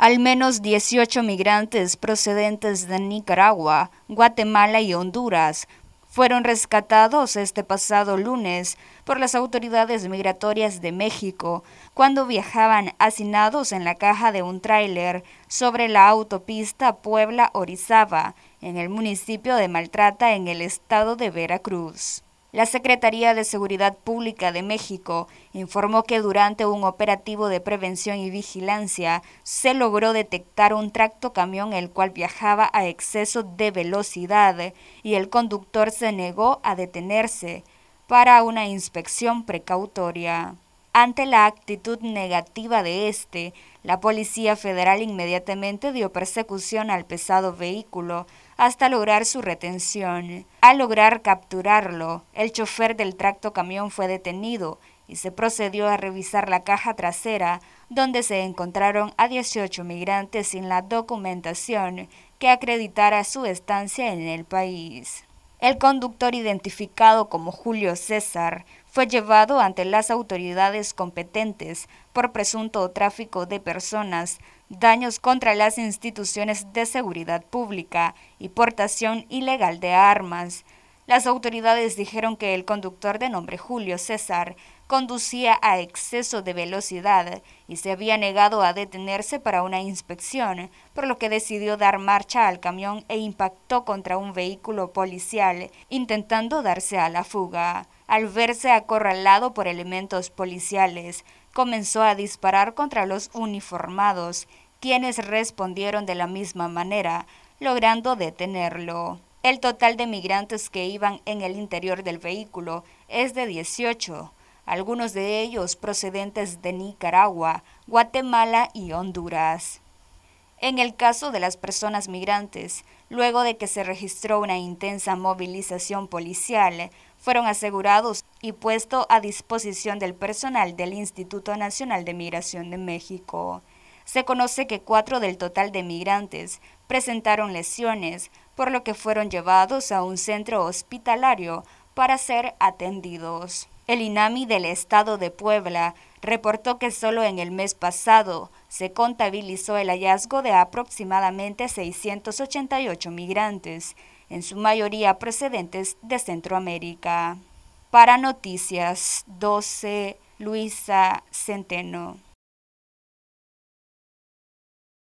Al menos 18 migrantes procedentes de Nicaragua, Guatemala y Honduras fueron rescatados este pasado lunes por las autoridades migratorias de México cuando viajaban hacinados en la caja de un tráiler sobre la autopista Puebla-Orizaba en el municipio de Maltrata en el estado de Veracruz. La Secretaría de Seguridad Pública de México informó que durante un operativo de prevención y vigilancia se logró detectar un tracto camión el cual viajaba a exceso de velocidad y el conductor se negó a detenerse para una inspección precautoria. Ante la actitud negativa de este, la Policía Federal inmediatamente dio persecución al pesado vehículo hasta lograr su retención. Al lograr capturarlo, el chofer del tracto camión fue detenido y se procedió a revisar la caja trasera, donde se encontraron a 18 migrantes sin la documentación que acreditara su estancia en el país. El conductor identificado como Julio César fue llevado ante las autoridades competentes por presunto tráfico de personas, daños contra las instituciones de seguridad pública y portación ilegal de armas. Las autoridades dijeron que el conductor de nombre Julio César conducía a exceso de velocidad y se había negado a detenerse para una inspección, por lo que decidió dar marcha al camión e impactó contra un vehículo policial, intentando darse a la fuga. Al verse acorralado por elementos policiales, comenzó a disparar contra los uniformados, quienes respondieron de la misma manera, logrando detenerlo. El total de migrantes que iban en el interior del vehículo es de 18, algunos de ellos procedentes de Nicaragua, Guatemala y Honduras. En el caso de las personas migrantes, luego de que se registró una intensa movilización policial, fueron asegurados y puesto a disposición del personal del Instituto Nacional de Migración de México. Se conoce que cuatro del total de migrantes presentaron lesiones, por lo que fueron llevados a un centro hospitalario para ser atendidos. El INAMI del estado de Puebla reportó que solo en el mes pasado se contabilizó el hallazgo de aproximadamente 688 migrantes, en su mayoría procedentes de Centroamérica. Para Noticias 12, Luisa Centeno.